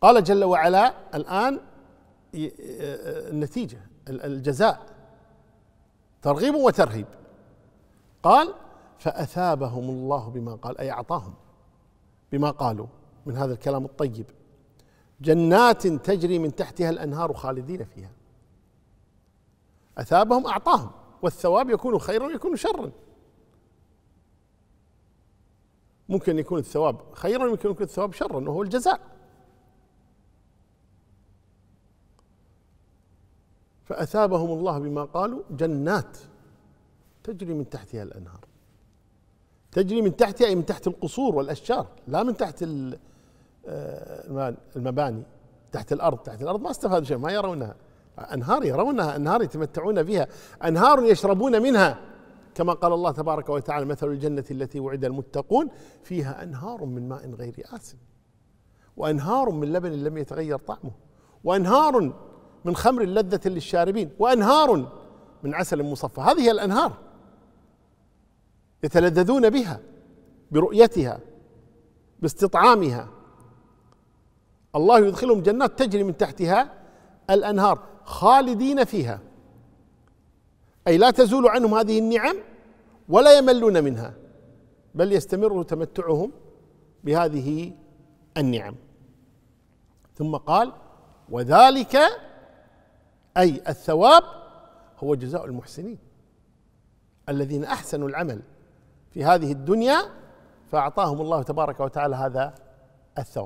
قال جل وعلا الآن آه، النتيجة الجزاء ترغيب وترهيب قال فأثابهم الله بما قال أي أعطاهم بما قالوا من هذا الكلام الطيب جنات تجري من تحتها الأنهار خالدين فيها أثابهم أعطاهم والثواب يكون خيرا ويكون شرا ممكن يكون الثواب خيرا ويمكن يكون الثواب شرا وهو الجزاء فأثابهم الله بما قالوا جنات تجري من تحتها الأنهار تجري من تحتها أي من تحت القصور والأشجار لا من تحت آه، المباني تحت الأرض تحت الأرض ما استفادوا شيء ما يرونها أنهار يرونها أنهار يتمتعون بها أنهار يشربون منها كما قال الله تبارك وتعالى مثل الجنة التي وعد المتقون فيها أنهار من ماء غير آسن وأنهار من لبن لم يتغير طعمه وأنهار من خمر لذة للشاربين وأنهار من عسل مصفى هذه الأنهار يتلذذون بها برؤيتها باستطعامها الله يدخلهم جنات تجري من تحتها الأنهار خالدين فيها أي لا تزول عنهم هذه النعم ولا يملون منها بل يستمر تمتعهم بهذه النعم ثم قال وذلك أي الثواب هو جزاء المحسنين الذين أحسنوا العمل في هذه الدنيا فأعطاهم الله تبارك وتعالى هذا الثواب